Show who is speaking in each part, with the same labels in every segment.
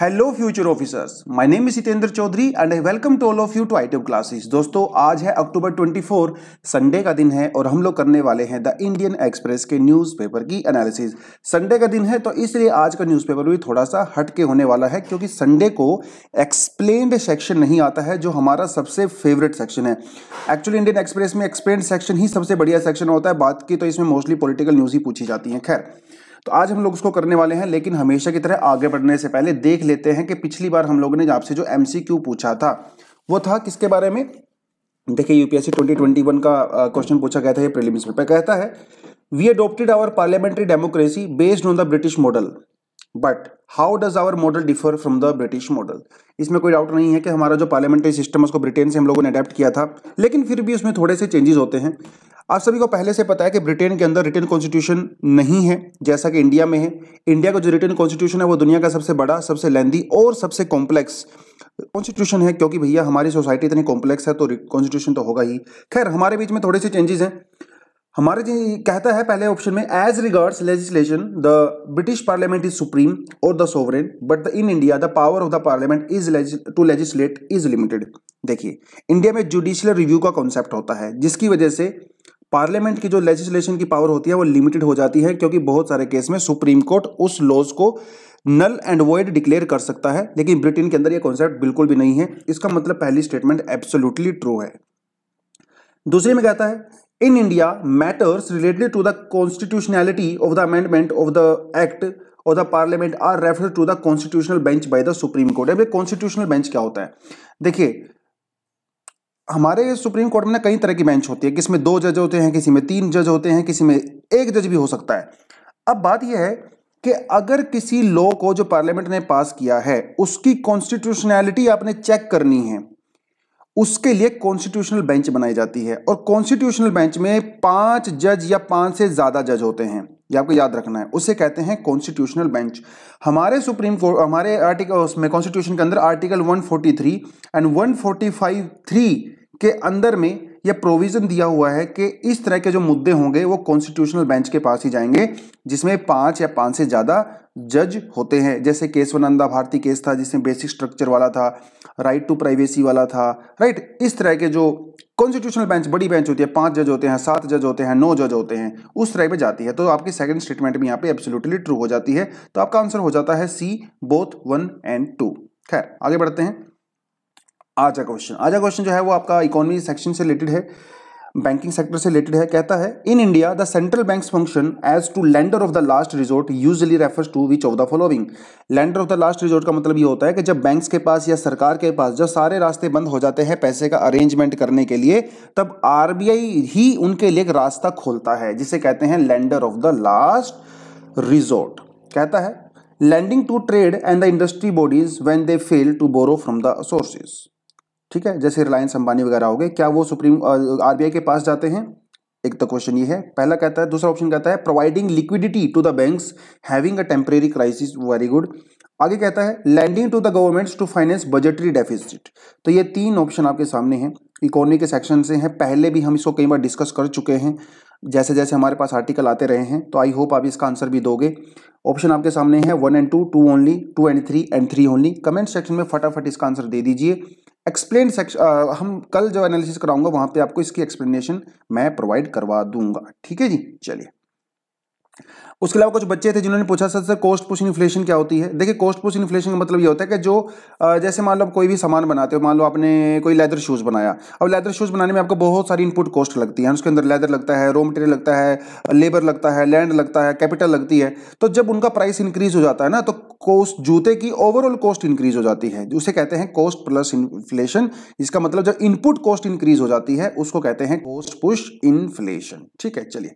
Speaker 1: hello future officers my name is Jitendra Chaudhary and I welcome to all of you to I classes दोस्तों आज है अक्टूबर 24 Sunday का दिन है और हम लोग करने वाले हैं द इंडियन एक्सप्रेस के न्यूज़पेपर की एनालिसिस संडे का दिन है तो इसलिए आज का न्यूज़पेपर भी थोड़ा सा हटके होने वाला है क्योंकि संडे को एक्सप्लेन्ड सेक्शन नहीं आता है जो हमारा सबसे फेवरेट सेक्शन है एक्चुअली इंडियन एक्सप्रेस में एक्सप्लेन सेक्शन ही सबसे बढ़िया सेक्शन होता है बात की तो इसमें मोस्टली पोलिटिकल न्यूज़ ही पूछी जाती है खैर तो आज हम लोग उसको करने वाले हैं लेकिन हमेशा की तरह आगे बढ़ने से पहले देख लेते हैं कि पिछली बार हम लोगों ने आपसे जो एम पूछा था वो था किसके बारे में देखिए यूपीएससी 2021 का क्वेश्चन पूछा गया था ये प्रीलिम्स में कहता है we adopted our parliamentary democracy based on the British model but how does our model differ from the British model इसमें कोई डाउट नहीं है कि हमारा जो पार्लियामेंट्री सिस्टम है उसको ब्रिटेन से हम लोगों ने अडेप्ट किया था लेकिन फिर भी उसमें थोड़े से चेंजेस होते हैं आप सभी को पहले से पता है कि ब्रिटेन के अंदर रिटर्न कॉन्स्टिट्यूशन नहीं है जैसा कि इंडिया में है इंडिया का जो रिटर्न कॉन्स्टिट्यूशन है वो दुनिया का सबसे बड़ा सबसे लेंदी और सबसे कॉम्प्लेक्स कॉन्स्टिट्यूशन है क्योंकि भैया हमारी सोसाइटी इतनी कॉम्प्लेक्स है तो कॉन्स्टिट्यूशन तो होगा ही खैर हमारे बीच में थोड़े से चेंजेस हैं हमारे जी कहता है पहले ऑप्शन में as regards legislation the British parliament is supreme और the sovereign but the in India the power of the parliament is to legislate is limited देखिए इंडिया में जुडिशियल रिव्यू का कॉन्सेप्ट होता है जिसकी वजह से पार्लियामेंट की जो लेजिस्लेशन की पावर होती है वो लिमिटेड हो जाती है क्योंकि बहुत सारे केस में सुप्रीम कोर्ट उस लॉज को नल एंड वॉइड डिक्लेयर कर सकता है लेकिन ब्रिटेन के अंदर ये कॉन्सेप्ट बिल्कुल भी नहीं है इसका मतलब पहली स्टेटमेंट एब्सोल्युटली ट्रू है दूसरे में कहता है in India matters related to the constitutionality of the amendment of the act of the parliament are refer to the constitutional bench by the supreme court अब कॉन्स्टिट्यूशनल बेंच क्या होता है देखिए हमारे सुप्रीम कोर्ट में कई तरह की बेंच होती है किसमें दो जज होते हैं किसी में तीन जज होते हैं किसी में एक जज भी हो सकता है अब बात यह है कि अगर किसी लॉ को जो पार्लियामेंट ने पास किया है उसकी कॉन्स्टिट्यूशनैलिटी आपने चेक करनी है उसके लिए कॉन्स्टिट्यूशनल बेंच बनाई जाती है और कॉन्स्टिट्यूशनल बेंच में पांच जज या पांच से ज्यादा जज होते हैं ये आपको याद रखना है उसे कहते हैं कॉन्स्टिट्यूशनल बेंच हमारे सुप्रीम कोर्ट हमारे आर्टिकल उसमें कॉन्स्टिट्यूशन के अंदर आर्टिकल 143 एंड 145 थ्री के अंदर में यह प्रोविजन दिया हुआ है कि इस तरह के जो मुद्दे होंगे वो कॉन्स्टिट्यूशनल बेंच के पास ही जाएंगे जिसमें पांच या पांच से ज्यादा जज होते हैं जैसे केशवानंदा भारती केस था जिसमें बेसिक स्ट्रक्चर वाला था राइट टू प्राइवेसी वाला था राइट इस तरह के जो कॉन्स्टिट्यूशनल बेंच बड़ी बेंच होती है पांच जज होते हैं सात जज होते हैं नौ जज होते हैं उस तरह पे जाती है तो आपकी सेकेंड स्टेटमेंट भी यहाँ पे एब्सोल्यूटली ट्रू हो जाती है तो आपका आंसर हो जाता है C both one and two खैर आगे बढ़ते हैं आज का क्वेश्चन आज का क्वेश्चन जो है वो आपका इकोनॉमी सेक्शन से रिलेटेड है बैंकिंग सेक्टर से रिलेटेड है कहता है in India the central banks function as to lender of the last resort usually refers to which of the following lender of the last resort का मतलब ये होता है कि जब बैंक्स के पास या सरकार के पास जब सारे रास्ते बंद हो जाते हैं पैसे का अरेंजमेंट करने के लिए तब आर ही उनके लिए एक रास्ता खोलता है जिसे कहते हैं lender of the last resort कहता है lending to trade and the industry bodies when they fail to borrow from the sources ठीक है जैसे रिलायंस अंबानी वगैरह हो गए क्या वो सुप्रीम आरबीआई के पास जाते हैं एक तो क्वेश्चन ये है पहला कहता है दूसरा ऑप्शन कहता है providing liquidity to the banks having a temporary crisis very good आगे कहता है lending to the governments to finance budgetary deficit तो ये तीन ऑप्शन आपके सामने हैं इकोनॉमी के सेक्शन से हैं पहले भी हम इसको कई बार डिस्कस कर चुके हैं जैसे जैसे हमारे पास आर्टिकल आते रहे हैं तो आई होप आप इसका आंसर भी दोगे ऑप्शन आपके सामने है one and two two only two and three and three only comment section में फटाफट इसका आंसर दे दीजिए एक्सप्लेन सेक्शन uh, हम कल जो एनालिसिस कराऊंगा वहां पे आपको इसकी एक्सप्लेनेशन मैं प्रोवाइड करवा दूंगा ठीक है जी चलिए उसके अलावा कुछ बच्चे थे जिन्होंने पूछा sir sir cost push inflation क्या होती है देखिए कॉस्ट पुश इन्फ्लेशन का मतलब ये होता है कि जो जैसे मान लो आप कोई भी सामान बनाते हो मान लो आपने कोई लेदर शूज़ बनाया अब लेदर शूज़ बनाने में आपको बहुत सारी इनपुट कॉस्ट लगती है उसके अंदर लेदर लगता है रो मटेरियल लगता है लेबर लगता है लैंड लगता है कैपिटल लगती है तो जब उनका प्राइस इंक्रीज हो जाता है ना तो कोस्ट जूते की ओवरऑल कॉस्ट इंक्रीज हो जाती है उसे कहते हैं कॉस्ट प्लस इन्फ्लेशन इसका मतलब जब इनपुट कॉस्ट इंक्रीज हो जाती है उसको कहते हैं कॉस्ट पुश इन्फ्लेशन ठीक है चलिए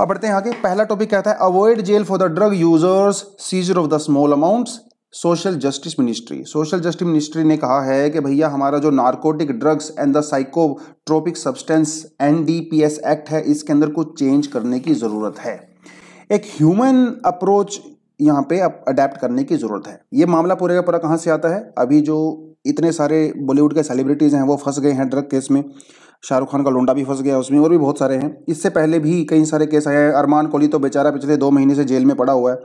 Speaker 1: अब बढ़ते हैं आगे पहला टॉपिक कहता है avoid jail for the drug users seizure of the small amounts social justice ministry social justice ministry ने कहा है कि भैया हमारा जो narcotic drugs and the psychotropic substance NDPS act है इसके अंदर कुछ चेंज करने की ज़रूरत है एक ह्यूमन अप्रोच यहाँ पे अडेप्ट करने की ज़रूरत है ये मामला पूरे का पूरा कहाँ से आता है अभी जो इतने सारे बॉलीवुड के सेलिब्रिटीज़ हैं वो फंस गए हैं ड्रग केस में शाहरुख खान का लोंडा भी फंस गया उसमें और भी बहुत सारे हैं इससे पहले भी कई सारे केस आए हैं अरमान कोहली तो बेचारा पिछले दो महीने से जेल में पड़ा हुआ है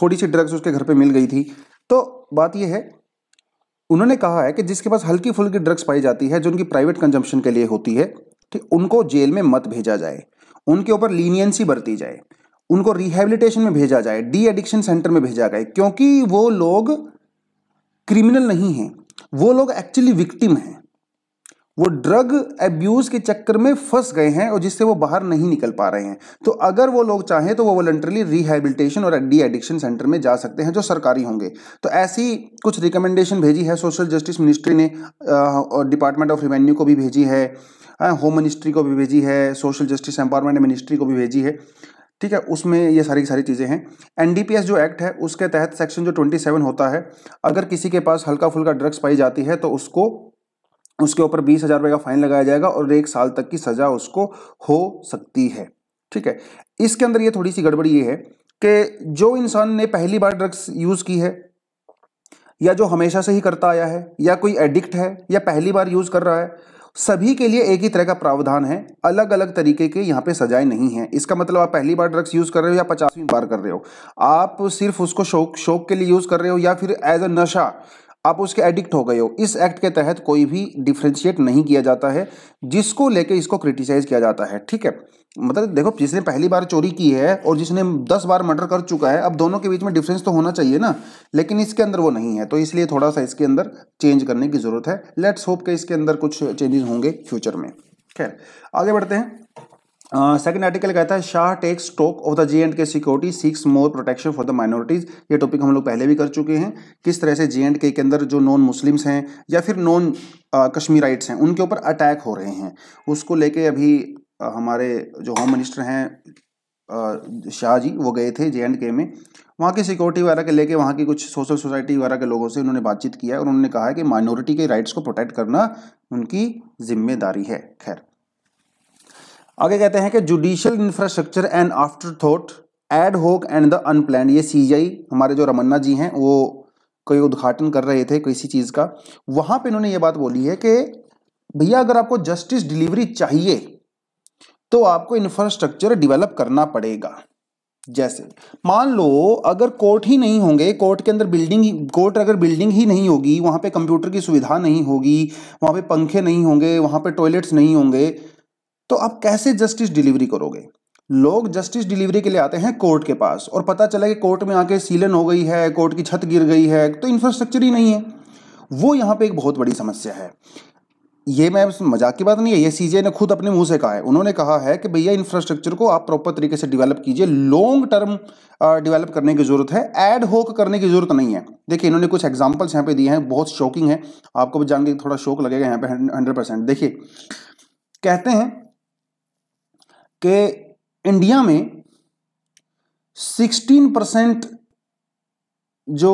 Speaker 1: थोड़ी सी ड्रग्स उसके घर पर मिल गई थी तो बात यह है उन्होंने कहा है कि जिसके पास हल्की फुल्की ड्रग्स पाई जाती है जो उनकी प्राइवेट कंजम्पशन के लिए होती है ठीक उनको जेल में मत भेजा जाए उनके ऊपर लीनियंसी बरती जाए उनको रिहेबिलिटेशन में भेजा जाए डी एडिक्शन सेंटर में भेजा जाए क्योंकि वो लोग क्रिमिनल नहीं हैं वो लोग एक्चुअली विक्टिम हैं वो ड्रग एब्यूज़ के चक्कर में फंस गए हैं और जिससे वो बाहर नहीं निकल पा रहे हैं तो अगर वो लोग चाहें तो वो वॉलंटरली रिहेबिलिटेशन और डी एडिक्शन सेंटर में जा सकते हैं जो सरकारी होंगे तो ऐसी कुछ रिकमेंडेशन भेजी है सोशल जस्टिस मिनिस्ट्री ने और डिपार्टमेंट ऑफ रिवेन्यू को भी भेजी है होम मिनिस्ट्री को भी भेजी है सोशल जस्टिस एम्पावरमेंट मिनिस्ट्री को भी भेजी है ठीक है उसमें ये सारी की सारी चीज़ें हैं एनडीपीएस जो एक्ट है उसके तहत सेक्शन जो 27 होता है अगर किसी के पास हल्का फुल्का ड्रग्स पाई जाती है तो उसको उसके ऊपर बीस हज़ार रुपये का फाइन लगाया जाएगा और एक साल तक की सज़ा उसको हो सकती है ठीक है इसके अंदर ये थोड़ी सी गड़बड़ी ये है कि जो इंसान ने पहली बार ड्रग्स यूज़ की है या जो हमेशा से ही करता आया है या कोई एडिक्ट है या पहली बार यूज़ कर रहा है सभी के लिए एक ही तरह का प्रावधान है अलग अलग तरीके के यहाँ पे सजाएं नहीं है इसका मतलब आप पहली बार ड्रग्स यूज कर रहे हो या पचासवीं बार कर रहे हो आप सिर्फ उसको शौक शौक के लिए यूज कर रहे हो या फिर एज अ नशा आप उसके एडिक्ट हो गए हो इस एक्ट के तहत कोई भी डिफ्रेंशिएट नहीं किया जाता है जिसको लेके इसको क्रिटिसाइज किया जाता है ठीक है मतलब देखो जिसने पहली बार चोरी की है और जिसने दस बार मर्डर कर चुका है अब दोनों के बीच में डिफरेंस तो होना चाहिए ना लेकिन इसके अंदर वो नहीं है तो इसलिए थोड़ा सा इसके अंदर चेंज करने की जरूरत है लेट्स होप के इसके अंदर कुछ चेंजेस होंगे फ्यूचर में खैर आगे बढ़ते हैं सेकंड आर्टिकल कहता है Shah takes stock of the J and K security seeks more protection for the minorities ये टॉपिक हम लोग पहले भी कर चुके हैं किस तरह से जे एंड के अंदर जो नॉन मुस्लिम्स हैं या फिर नॉन कश्मीराइट्स हैं उनके ऊपर अटैक हो रहे हैं उसको लेके अभी हमारे जो होम मिनिस्टर हैं शाह जी वो गए थे जे एंड के में वहाँ की सिक्योरिटी वगैरह के लेके वहाँ की कुछ सोशल सोसाइटी वगैरह के लोगों से उन्होंने बातचीत किया और उन्होंने कहा है कि माइनॉरिटी के राइट्स को प्रोटेक्ट करना उनकी जिम्मेदारी है खैर आगे कहते हैं कि judicial infrastructure and afterthought ad hoc and the unplanned ये सीजीआई हमारे जो रमन्ना जी हैं वो कोई उद्घाटन कर रहे थे किसी चीज़ का वहाँ पे इन्होंने ये बात बोली है कि भैया अगर आपको जस्टिस डिलीवरी चाहिए तो आपको इंफ्रास्ट्रक्चर डेवलप करना पड़ेगा जैसे मान लो अगर कोर्ट ही नहीं होंगे कोर्ट के अंदर बिल्डिंग ही कोर्ट अगर बिल्डिंग ही नहीं होगी वहाँ पे कंप्यूटर की सुविधा नहीं होगी वहाँ पे पंखे नहीं होंगे वहाँ पे टॉयलेट्स नहीं होंगे तो आप कैसे जस्टिस डिलीवरी करोगे लोग जस्टिस डिलीवरी के लिए आते हैं कोर्ट के पास और पता चला कि कोर्ट में आके सीलन हो गई है कोर्ट की छत गिर गई है तो इंफ्रास्ट्रक्चर ही नहीं है वो यहाँ पे एक बहुत बड़ी समस्या है ये मैं मजाक की बात नहीं है ये सीजे ने खुद अपने मुंह से कहा है उन्होंने कहा है कि भैया इंफ्रास्ट्रक्चर को आप प्रॉपर तरीके से डेवलप कीजिए लॉन्ग टर्म डेवलप करने की जरूरत है एड होक करने की जरूरत नहीं है देखिए इन्होंने कुछ एग्जाम्पल्स यहाँ पे दिए हैं बहुत शॉकिंग है आपको भी जान के थोड़ा शौक लगेगा यहाँ पे हंड्रेड परसेंट देखिए कहते हैं कि इंडिया में सिक्सटीन परसेंट जो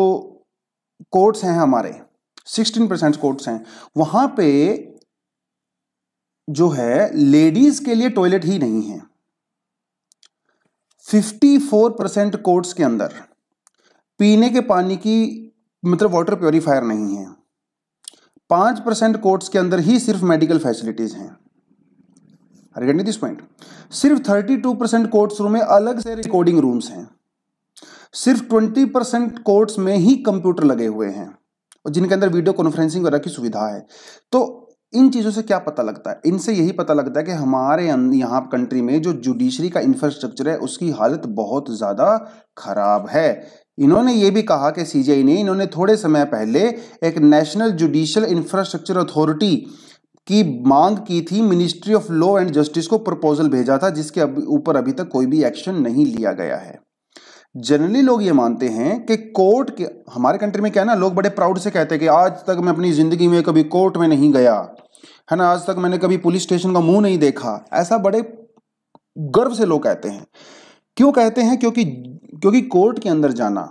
Speaker 1: कोर्ट्स हैं हमारे सिक्सटीन परसेंट कोर्ट्स हैं वहां पे जो है लेडीज के लिए टॉयलेट ही नहीं है 54 परसेंट कोर्ट्स के अंदर पीने के पानी की मतलब वाटर प्योरीफायर नहीं है पांच परसेंट कोर्ट्स के अंदर ही सिर्फ मेडिकल फैसिलिटीज़ हैं दिस पॉइंट सिर्फ 32 परसेंट कोर्ट्स रूम में अलग से रिकॉर्डिंग रूम्स हैं सिर्फ 20 परसेंट कोर्ट्स में ही कंप्यूटर लगे हुए हैं और जिनके अंदर वीडियो कॉन्फ्रेंसिंग वगैरह की सुविधा है तो इन चीज़ों से क्या पता लगता है इनसे यही पता लगता है कि हमारे अं-, यहाँ कंट्री में जो जुडिशरी का इंफ्रास्ट्रक्चर है उसकी हालत बहुत ज़्यादा खराब है इन्होंने ये भी कहा कि सीजीआई ने इन्होंने थोड़े समय पहले एक नेशनल जुडिशल इंफ्रास्ट्रक्चर अथॉरिटी की मांग की थी ministry of law and justice को प्रपोजल भेजा था जिसके ऊपर अभी तक कोई भी एक्शन नहीं लिया गया है जनरली लोग ये मानते हैं कि कोर्ट के हमारे कंट्री में क्या है ना लोग बड़े प्राउड से कहते हैं कि आज तक मैं अपनी ज़िंदगी में कभी कोर्ट में नहीं गया है ना आज तक मैंने कभी पुलिस स्टेशन का मुंह नहीं देखा ऐसा बड़े गर्व से लोग कहते हैं क्यों कहते हैं क्योंकि क्योंकि कोर्ट के अंदर जाना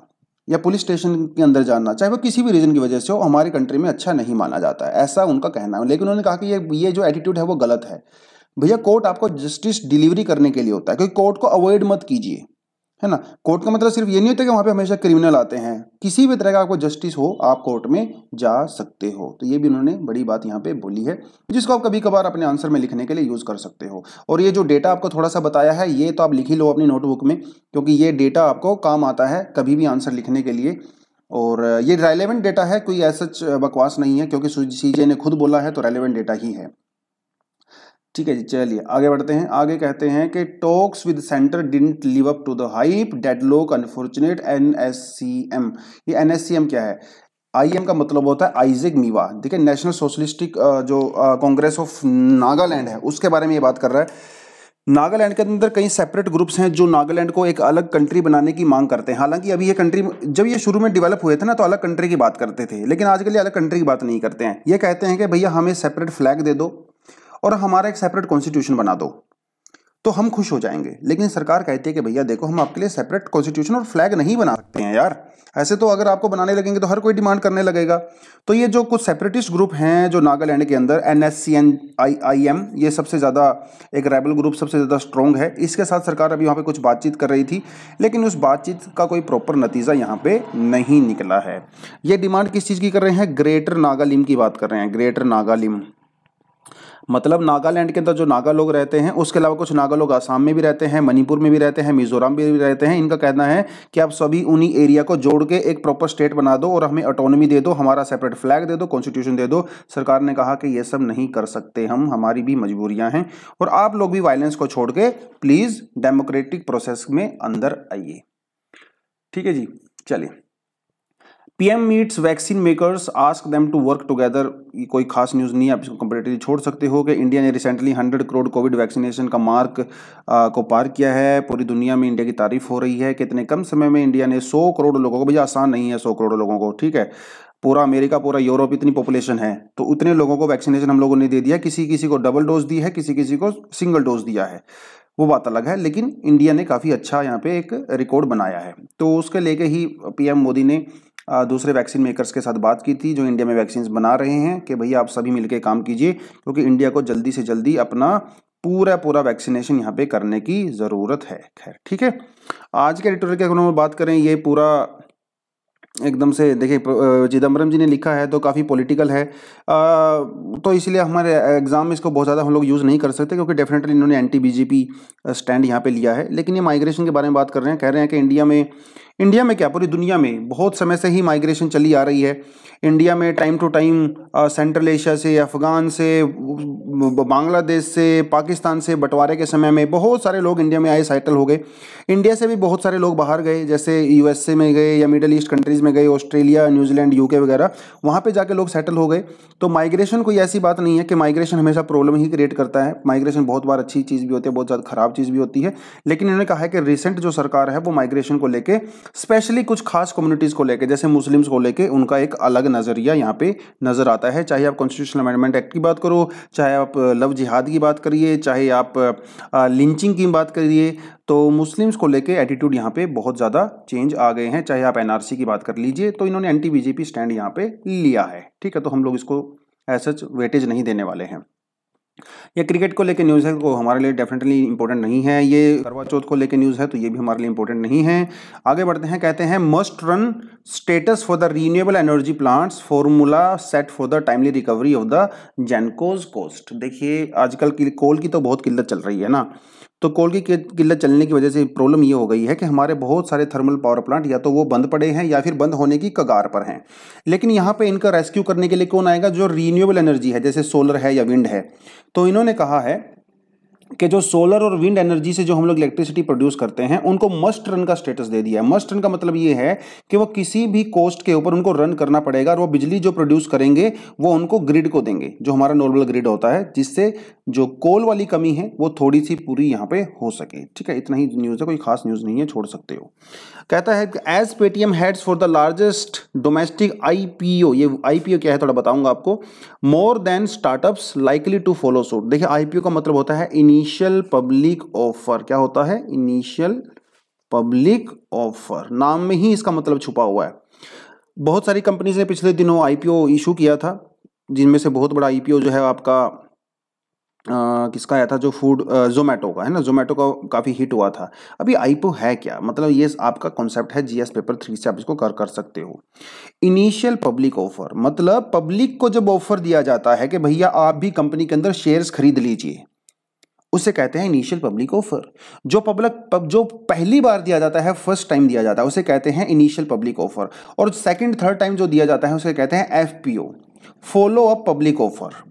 Speaker 1: या पुलिस स्टेशन के अंदर जाना चाहे वो किसी भी रीज़न की वजह से हो हमारी कंट्री में अच्छा नहीं माना जाता है ऐसा उनका कहना है लेकिन उन्होंने कहा कि ये ये जो एटीट्यूड है वो गलत है भैया कोर्ट आपको जस्टिस डिलीवरी करने के लिए होता है क्योंकि कोर्ट को अवॉइड मत कीजिए है ना कोर्ट का मतलब सिर्फ ये नहीं होता कि वहाँ पे हमेशा क्रिमिनल आते हैं किसी भी तरह का आपको जस्टिस हो आप कोर्ट में जा सकते हो तो ये भी उन्होंने बड़ी बात यहाँ पे बोली है जिसको आप कभी कभार अपने आंसर में लिखने के लिए यूज़ कर सकते हो और ये जो डेटा आपको थोड़ा सा बताया है ये तो आप लिख ही लो अपनी नोटबुक में क्योंकि ये डेटा आपको काम आता है कभी भी आंसर लिखने के लिए और ये रेलेवेंट डेटा है कोई ऐसा बकवास नहीं है क्योंकि सीजे ने खुद बोला है तो रेलेवेंट डेटा ही है ठीक है जी चलिए आगे बढ़ते हैं आगे कहते हैं कि talks with centre didn't live up to the hype deadlock unfortunate M ये एम क्या है एम का मतलब होता है आइजिक मीवा ठीक है नेशनल सोशलिस्टिक जो कांग्रेस ऑफ नागालैंड है उसके बारे में ये बात कर रहा है नागालैंड के अंदर कई सेपरेट ग्रुप्स हैं जो नागालैंड को एक अलग कंट्री बनाने की मांग करते हैं हालांकि अभी ये कंट्री जब ये शुरू में डेवलप हुए थे ना तो अलग कंट्री की बात करते थे लेकिन आजकल ये अलग कंट्री की बात नहीं करते हैं ये कहते हैं कि भैया हमें सेपरेट फ्लैग दे दो और हमारा एक सेपरेट कॉन्स्टिट्यूशन बना दो तो हम खुश हो जाएंगे लेकिन सरकार कहती है कि भैया देखो हम आपके लिए सेपरेट कॉन्स्टिट्यूशन और फ्लैग नहीं बना सकते हैं यार ऐसे तो अगर आपको बनाने लगेंगे तो हर कोई डिमांड करने लगेगा तो ये जो कुछ सेपरेटिस्ट ग्रुप हैं जो नागालैंड के अंदर N S C N I I M ये सबसे ज़्यादा एक राइबल ग्रुप सबसे ज़्यादा स्ट्रॉन्ग है इसके साथ सरकार अभी वहाँ पर कुछ बातचीत कर रही थी लेकिन उस बातचीत का कोई प्रॉपर नतीजा यहाँ पर नहीं निकला है ये डिमांड किस चीज़ की कर रहे हैं ग्रेटर नागालिम की बात कर रहे हैं ग्रेटर नागालिम मतलब नागालैंड के अंदर जो नागा लोग रहते हैं उसके अलावा कुछ नागा लोग आसाम में भी रहते हैं मणिपुर में भी रहते हैं मिजोरम में भी रहते हैं इनका कहना है कि आप सभी उन्हीं एरिया को जोड़ के एक प्रॉपर स्टेट बना दो और हमें अटोनमी दे दो हमारा सेपरेट फ्लैग दे दो कॉन्स्टिट्यूशन दे दो सरकार ने कहा कि ये सब नहीं कर सकते हम हमारी भी मजबूरियाँ हैं और आप लोग भी वायलेंस को छोड़ के प्लीज़ डेमोक्रेटिक प्रोसेस में अंदर आइए ठीक है जी चलिए PM meets vaccine makers ask them to work together ये कोई खास न्यूज़ नहीं है आप इसको कंपेरेटिवली छोड़ सकते हो कि इंडिया ने रिसेंटली 100 करोड़ कोविड वैक्सीनेशन का मार्क आ, को पार किया है पूरी दुनिया में इंडिया की तारीफ हो रही है कि इतने कम समय में इंडिया ने 100 करोड़ लोगों को भैया आसान नहीं है सौ करोड़ लोगों को ठीक है पूरा अमेरिका पूरा यूरोप इतनी पॉपुलेशन है तो उतने लोगों को वैक्सीनेशन हम लोगों ने दे दिया किसी किसी को डबल डोज दी है किसी किसी को सिंगल डोज दिया है वो बात अलग है लेकिन इंडिया ने काफ़ी अच्छा यहाँ पे एक रिकॉर्ड बनाया है तो उसके लेके ही पीएम मोदी ने दूसरे वैक्सीन मेकर्स के साथ बात की थी जो इंडिया में वैक्सीन बना रहे हैं कि भैया आप सभी मिलकर काम कीजिए क्योंकि इंडिया को जल्दी से जल्दी अपना पूरा पूरा वैक्सीनेशन यहाँ पे करने की ज़रूरत है खैर ठीक है आज के एडिटोरियल के अगर हम बात करें ये पूरा एकदम से देखिए चिदम्बरम जी ने लिखा है तो काफ़ी पॉलिटिकल है आ, तो इसलिए हमारे एग्ज़ाम में इसको बहुत ज़्यादा हम लोग यूज़ नहीं कर सकते क्योंकि डेफिनेटली इन्होंने एंटी बीजेपी स्टैंड यहाँ पे लिया है लेकिन ये माइग्रेशन के बारे में बात कर रहे हैं कह रहे हैं कि इंडिया में इंडिया में क्या पूरी दुनिया में बहुत समय से ही माइग्रेशन चली आ रही है इंडिया में time to time central Asia से अफ़गान से बांग्लादेश से पाकिस्तान से बंटवारे के समय में बहुत सारे लोग इंडिया में आए सेटल हो गए इंडिया से भी बहुत सारे लोग बाहर गए जैसे यूएसए में गए या मिडल ईस्ट कंट्रीज़ में गए ऑस्ट्रेलिया न्यूजीलैंड यूके वगैरह वहाँ पर जाके लोग सेटल हो गए तो माइग्रेशन कोई ऐसी बात नहीं है कि माइग्रेशन हमेशा प्रॉब्लम ही क्रिएट करता है माइग्रेशन बहुत बार अच्छी चीज़ भी होती है बहुत ज़्यादा ख़राब चीज़ भी होती है लेकिन इन्होंने कहा है कि रिसेंट जो सरकार है वो माइग्रेशन को लेकर स्पेशली कुछ खास कम्युनिटीज़ को लेकर जैसे मुस्लिम्स को लेकर उनका एक अलग नज़रिया यहाँ पे नज़र आता है चाहे आप कॉन्स्टिट्यूशनल अमेंडमेंट एक्ट की बात करो चाहे आप लव जिहाद की बात करिए चाहे आप लिंचिंग की बात करिए तो मुस्लिम्स को लेके एटीट्यूड यहाँ पे बहुत ज़्यादा चेंज आ गए हैं चाहे आप एनआरसी की बात कर लीजिए तो इन्होंने एंटी बीजेपी स्टैंड यहाँ पे लिया है ठीक है तो हम लोग इसको एज सच वेटेज नहीं देने वाले हैं ये क्रिकेट को लेकर न्यूज़ है तो हमारे लिए डेफिनेटली इंपॉर्टेंट नहीं है ये करवा चौथ को लेकर न्यूज़ है तो ये भी हमारे लिए इंपॉर्टेंट नहीं है आगे बढ़ते हैं कहते हैं must run status for the renewable energy plants formula set for the timely recovery of the gencos cost देखिए आजकल की कोल की तो बहुत किल्लत चल रही है ना तो कोल की किल्लत चलने की वजह से प्रॉब्लम ये हो गई है कि हमारे बहुत सारे थर्मल पावर प्लांट या तो वो बंद पड़े हैं या फिर बंद होने की कगार पर हैं लेकिन यहाँ पे इनका रेस्क्यू करने के लिए कौन आएगा जो रीन्यूएबल एनर्जी है जैसे सोलर है या विंड है तो इन्होंने कहा है कि जो सोलर और विंड एनर्जी से जो हम लोग इलेक्ट्रिसिटी प्रोड्यूस करते हैं उनको मस्ट रन का स्टेटस दे दिया है मस्ट रन का मतलब ये है कि वो किसी भी कोस्ट के ऊपर उनको रन करना पड़ेगा और वो बिजली जो प्रोड्यूस करेंगे वो उनको ग्रिड को देंगे जो हमारा नॉर्मल ग्रिड होता है जिससे जो कोल वाली कमी है वो थोड़ी सी पूरी यहाँ पे हो सके ठीक है इतना ही न्यूज़ है कोई खास न्यूज़ नहीं है छोड़ सकते हो कहता है as Paytm heads for the largest domestic IPO ये आईपीओ क्या है थोड़ा बताऊंगा आपको more than startups likely to follow suit देखिए आईपीओ का मतलब होता है इनिशियल पब्लिक ऑफर क्या होता है इनिशियल पब्लिक ऑफर नाम में ही इसका मतलब छुपा हुआ है बहुत सारी कंपनीज ने पिछले दिनों आईपीओ इशू किया था जिनमें से बहुत बड़ा आईपीओ जो है आपका किसका आया था जो फूड जोमेटो का है ना जोमेटो का काफ़ी हिट हुआ था अभी आईपो है क्या मतलब ये आपका कॉन्सेप्ट है जीएस पेपर थ्री से आप इसको कर कर सकते हो इनिशियल पब्लिक ऑफर मतलब पब्लिक को जब ऑफर दिया जाता है कि भैया आप भी कंपनी के अंदर शेयर्स खरीद लीजिए उसे कहते हैं इनिशियल पब्लिक ऑफर जो पब्लिक पब, जो पहली बार दिया जाता है फर्स्ट टाइम दिया जाता है उसे कहते हैं इनिशियल पब्लिक ऑफर और सेकेंड थर्ड टाइम जो दिया जाता है उसे कहते हैं F follow up public offer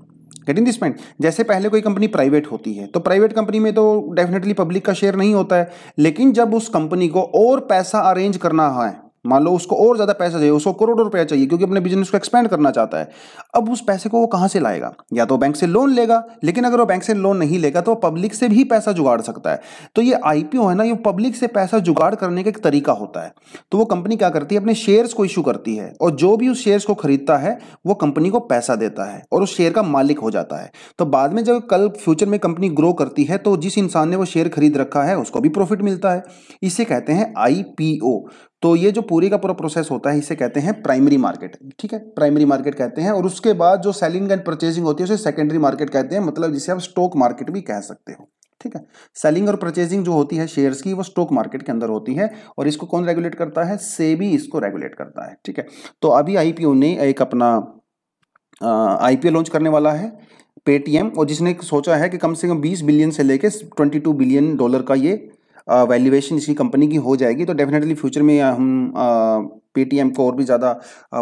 Speaker 1: getting this point जैसे पहले कोई कंपनी प्राइवेट होती है तो प्राइवेट कंपनी में तो डेफिनेटली पब्लिक का शेयर नहीं होता है लेकिन जब उस कंपनी को और पैसा अरेंज करना है मान लो उसको और ज़्यादा पैसा चाहिए उसको करोड़ों रुपया चाहिए क्योंकि अपने बिजनेस को एक्सपेंड करना चाहता है अब उस पैसे को वो कहाँ से लाएगा या तो बैंक से लोन लेगा लेकिन अगर वो बैंक से लोन नहीं लेगा तो पब्लिक से भी पैसा जुगाड़ सकता है तो ये आईपीओ है ना ये पब्लिक से पैसा जुगाड़ करने का एक तरीका होता है तो वो कंपनी क्या करती है अपने शेयर्स को इशू करती है और जो भी उस शेयर्स को खरीदता है वो कंपनी को पैसा देता है और उस शेयर का मालिक हो जाता है तो बाद में जब कल फ्यूचर में कंपनी ग्रो करती है तो जिस इंसान ने वो शेयर खरीद रखा है उसको भी प्रॉफिट मिलता है इसे कहते हैं आईपीओ तो ये जो पूरी का पूरा प्रोसेस होता है इसे कहते हैं प्राइमरी मार्केट ठीक है प्राइमरी मार्केट कहते हैं और उसके बाद जो सेलिंग एंड परचेजिंग होती है उसे सेकेंडरी मार्केट कहते हैं मतलब जिसे आप स्टॉक मार्केट भी कह सकते हो ठीक है सेलिंग और परचेजिंग जो होती है शेयर्स की वो स्टॉक मार्केट के अंदर होती है और इसको कौन रेगुलेट करता है सेबी इसको रेगुलेट करता है ठीक है तो अभी आईपीओ ने एक अपना आईपीओ लॉन्च करने वाला है पेटीएम और जिसने सोचा है कि कम से कम 20 बिलियन से लेके 22 बिलियन डॉलर का ये वैल्यूएशन इसकी कंपनी की हो जाएगी तो डेफिनेटली फ्यूचर में हम पेटीएम को और भी ज़्यादा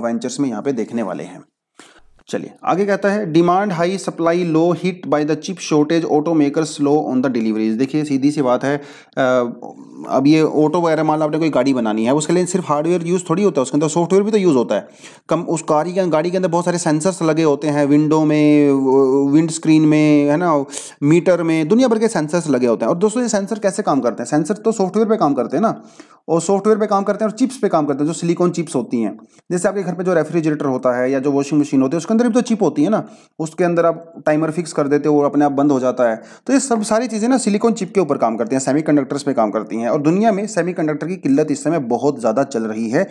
Speaker 1: वेंचर्स में यहाँ पे देखने वाले हैं चलिए आगे कहता है demand high supply low hit by the chip shortage auto maker slow on the deliveries देखिए सीधी सी बात है अब ये ऑटो वगैरह मान लो आपने कोई गाड़ी बनानी है उसके लिए सिर्फ हार्डवेयर यूज़ थोड़ी होता है उसके अंदर सॉफ्टवेयर भी तो यूज़ होता है कम उस गाड़ी के गाड़ी के अंदर बहुत सारे सेंसर्स लगे होते हैं विंडो में विंड स्क्रीन में है ना मीटर में दुनिया भर के सेंसर्स लगे होते हैं और दोस्तों ये सेंसर कैसे काम करते हैं सेंसर तो सॉफ्टवेयर पर काम करते हैं ना और सॉफ्टवेयर पे काम करते हैं और चिप्स पे काम करते हैं जो सिलिकॉन चिप्स होती हैं जैसे आपके घर पे जो रेफ्रिजरेटर होता है या जो वॉशिंग मशीन होती है उसके अंदर भी तो चिप होती है ना उसके अंदर आप टाइमर फिक्स कर देते हो और अपने आप बंद हो जाता है तो ये सब सारी चीज़ें ना सिलिकॉन चिप के ऊपर काम करती हैं सेमी कंडक्टर्स पर काम करती हैं और दुनिया में सेमी कंडक्टर की किल्लत इस समय बहुत ज़्यादा चल रही है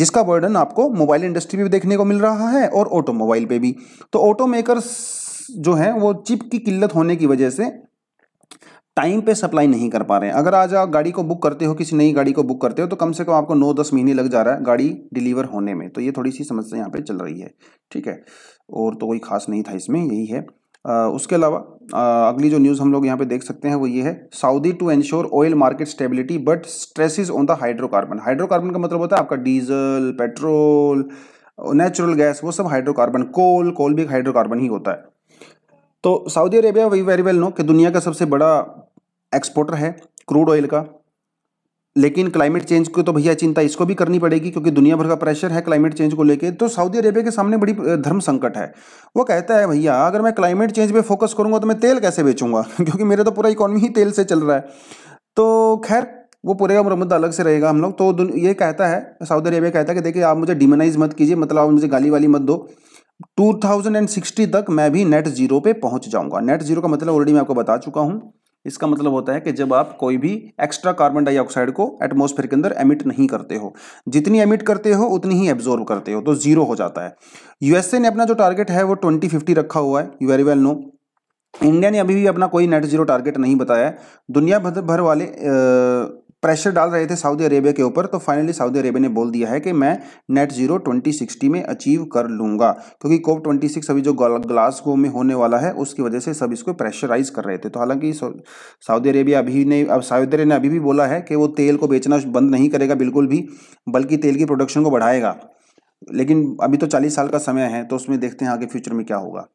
Speaker 1: जिसका बर्डन आपको मोबाइल इंडस्ट्री में देखने को मिल रहा है और ऑटोमोबाइल पर भी तो ऑटोमेकर्स जो हैं वो चिप की किल्लत होने की वजह से टाइम पे सप्लाई नहीं कर पा रहे हैं अगर आज आप गाड़ी को बुक करते हो किसी नई गाड़ी को बुक करते हो तो कम से कम आपको नौ दस महीने लग जा रहा है गाड़ी डिलीवर होने में तो ये थोड़ी सी समस्या यहाँ पे चल रही है ठीक है और तो कोई खास नहीं था इसमें यही है आ, उसके अलावा अगली जो न्यूज़ हम लोग यहाँ पे देख सकते हैं वो ये है Saudi to ensure oil market stability but stresses on the hydrocarbon hydrocarbon का मतलब होता है आपका डीजल पेट्रोल नेचुरल गैस वो सब हाइड्रोकार्बन कोल कोल भी हाइड्रोकार्बन ही होता है तो Saudi Arabia we very well know कि दुनिया का सबसे बड़ा एक्सपोर्टर है क्रूड ऑयल का लेकिन क्लाइमेट चेंज को तो भैया चिंता इसको भी करनी पड़ेगी क्योंकि दुनिया भर का प्रेशर है क्लाइमेट चेंज को लेके तो सऊदी अरेबिया के सामने बड़ी धर्म संकट है वो कहता है भैया अगर मैं क्लाइमेट चेंज पे फोकस करूंगा तो मैं तेल कैसे बेचूंगा क्योंकि मेरा तो पूरा इकोनॉमी ही तेल से चल रहा है तो खैर वो पूरे का मुद्दा अलग से रहेगा हम लोग तो ये कहता है सऊदी अरेबिया कहता है कि देखिए आप मुझे डिमोनाइज मत कीजिए मतलब आप मुझे गाली वाली मत दो 2060 तक मैं भी नेट जीरो पे पहुंच जाऊंगा नेट जीरो का मतलब ऑलरेडी मैं आपको बता चुका हूं इसका मतलब होता है कि जब आप कोई भी एक्स्ट्रा कार्बन डाइऑक्साइड को एटमोसफेयर के अंदर एमिट नहीं करते हो जितनी एमिट करते हो उतनी ही एब्जॉर्व करते हो तो जीरो हो जाता है यूएसए ने अपना जो टारगेट है वो ट्वेंटी फिफ्टी रखा हुआ है you very well know India ने अभी भी अपना कोई नेट जीरो टारगेट नहीं बताया है दुनिया भर वाले प्रेशर डाल रहे थे सऊदी अरेबिया के ऊपर तो फाइनली सऊदी अरेबिया ने बोल दिया है कि मैं नेट जीरो 2060 में अचीव कर लूँगा क्योंकि कोप 26 अभी जो ग्लासगो में होने वाला है उसकी वजह से सब इसको प्रेशराइज कर रहे थे तो हालांकि सऊदी अरेबिया अभी ने अब सऊदी अरेबिया ने अभी भी बोला है कि वो तेल को बेचना बंद नहीं करेगा बिल्कुल भी बल्कि तेल की प्रोडक्शन को बढ़ाएगा लेकिन अभी तो चालीस साल का समय है तो उसमें देखते हैं आगे फ्यूचर में क्या होगा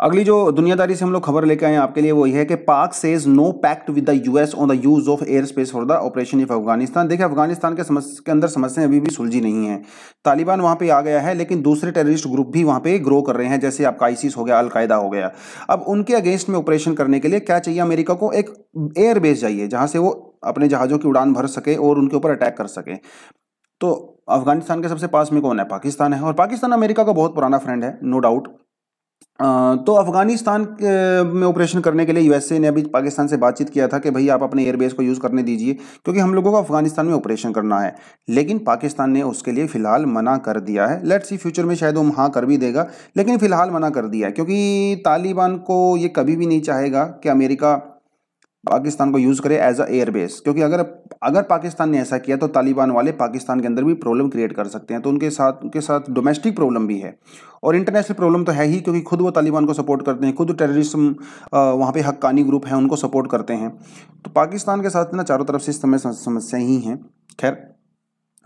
Speaker 1: अगली जो दुनियादारी से हम लोग खबर लेके आए हैं आपके लिए वो ये है कि Pak says no pact with the US on the use of air space for the operation of Afghanistan देखिए अफगानिस्तान के समस्या के अंदर समस्याएं अभी भी सुलझी नहीं है तालिबान वहाँ पे आ गया है लेकिन दूसरे टेररिस्ट ग्रुप भी वहां पे ग्रो कर रहे हैं जैसे आपका आईसीस हो गया अलकायदा हो गया अब उनके अगेंस्ट में ऑपरेशन करने के लिए क्या चाहिए अमेरिका को एक एयर बेस चाहिए जहाँ से वो अपने जहाज़ों की उड़ान भर सके और उनके ऊपर अटैक कर सके तो अफगानिस्तान के सबसे पास में कौन है पाकिस्तान है और पाकिस्तान अमेरिका का बहुत पुराना फ्रेंड है नो डाउट तो अफ़गानिस्तान में ऑपरेशन करने के लिए यूएसए ने अभी पाकिस्तान से बातचीत किया था कि भाई आप अपने एयरबेस को यूज़ करने दीजिए क्योंकि हम लोगों को अफ़गानिस्तान में ऑपरेशन करना है लेकिन पाकिस्तान ने उसके लिए फ़िलहाल मना कर दिया है लेट्स सी फ्यूचर में शायद वो हाँ कर भी देगा लेकिन फ़िलहाल मना कर दिया है क्योंकि तालिबान को ये कभी भी नहीं चाहेगा कि अमेरिका पाकिस्तान को यूज़ करे एज अ एयर बेस क्योंकि अगर अगर पाकिस्तान ने ऐसा किया तो तालिबान वाले पाकिस्तान के अंदर भी प्रॉब्लम क्रिएट कर सकते हैं तो उनके साथ उनके साथ डोमेस्टिक प्रॉब्लम भी है और इंटरनेशनल प्रॉब्लम तो है ही क्योंकि खुद वो तालिबान को सपोर्ट करते हैं खुद टेररिज्म वहाँ पे हक्कानी ग्रुप है उनको सपोर्ट करते हैं तो पाकिस्तान के साथ ना चारों तरफ से इस समय समस्या ही हैं खैर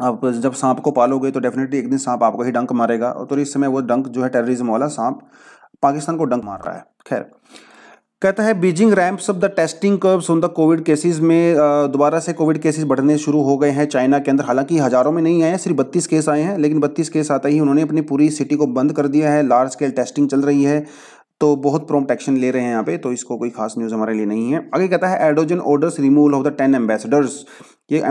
Speaker 1: आप जब सांप को पालोगे तो डेफिनेटली एक दिन सांप आपको ही डंक मारेगा और तो इस समय वो डंक जो है टेररिज्म वाला सांप पाकिस्तान को डंक मार रहा है खैर कहता है Beijing ramps off the testing curves on the Covid cases में दोबारा से कोविड केसेस बढ़ने शुरू हो गए हैं चाइना के अंदर हालांकि हज़ारों में नहीं आए हैं सिर्फ बत्तीस केस आए हैं लेकिन बत्तीस केस आते ही उन्होंने अपनी पूरी सिटी को बंद कर दिया है लार्ज स्केल टेस्टिंग चल रही है तो बहुत प्रॉम्प्ट एक्शन ले रहे हैं यहाँ पे तो इसको कोई खास न्यूज़ हमारे लिए नहीं है आगे कहता है Erdogan orders removal of the ten ambassadors ये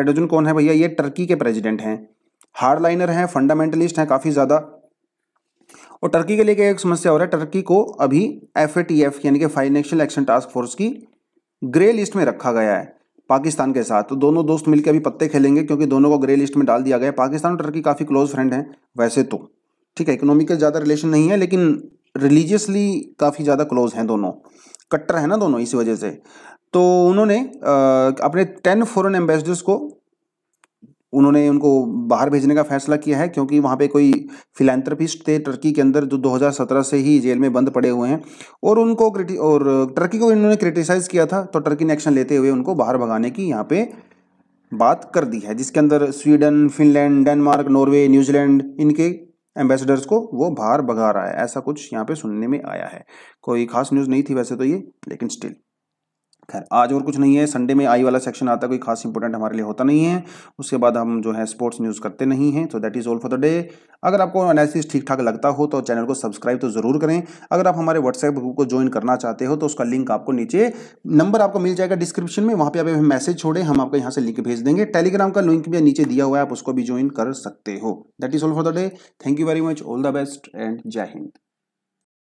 Speaker 1: एडोजन कौन है भैया ये टर्की के प्रेजिडेंट हैं हार्ड लाइनर हैं फंडामेंटलिस्ट हैं काफ़ी ज़्यादा और टर्की के लिए एक समस्या हो रहा है टर्की को अभी एफ यानी कि फाइनेंशियल एक्शन टास्क फोर्स की ग्रे लिस्ट में रखा गया है पाकिस्तान के साथ तो दोनों दोस्त मिलकर अभी पत्ते खेलेंगे क्योंकि दोनों को ग्रे लिस्ट में डाल दिया गया है पाकिस्तान और टर्की काफ़ी क्लोज फ्रेंड हैं वैसे तो ठीक है इकोनॉमिकल ज़्यादा रिलेशन नहीं है लेकिन रिलीजियसली काफ़ी ज़्यादा क्लोज हैं दोनों कट्टर है ना दोनों इसी वजह से तो उन्होंने अपने टेन फॉरन एम्बेसडर्स को उन्होंने उनको बाहर भेजने का फैसला किया है क्योंकि वहाँ पे कोई फिलेंथ्रपिस्ट थे टर्की के अंदर जो 2017 से ही जेल में बंद पड़े हुए हैं और उनको और टर्की को इन्होंने क्रिटिसाइज़ किया था तो टर्की ने एक्शन लेते हुए उनको बाहर भगाने की यहाँ पे बात कर दी है जिसके अंदर Sweden Finland Denmark Norway New Zealand इनके एम्बेसडर्स को वो बाहर भगा रहा है ऐसा कुछ यहाँ पे सुनने में आया है कोई खास न्यूज़ नहीं थी वैसे तो ये लेकिन स्टिल खैर आज और कुछ नहीं है संडे में आई वाला सेक्शन आता कोई खास इंपॉर्टेंट हमारे लिए होता नहीं है उसके बाद हम जो है स्पोर्ट्स न्यूज़ करते नहीं हैं तो that is all for the day अगर आपको एनालिसिस ठीक ठाक लगता हो तो चैनल को सब्सक्राइब तो ज़रूर करें अगर आप हमारे व्हाट्सएप ग्रुप को ज्वाइन करना चाहते हो तो उसका लिंक आपको नीचे नंबर आपको मिल जाएगा डिस्क्रिप्शन में वहाँ पर आप मैसेज छोड़ें हम आपको यहाँ से लिंक भेज देंगे टेलीग्राम का लिंक भी नीचे दिया हुआ है आप उसको भी ज्वाइन कर सकते हो that is all for the day thank you very much all the best and जय हिंद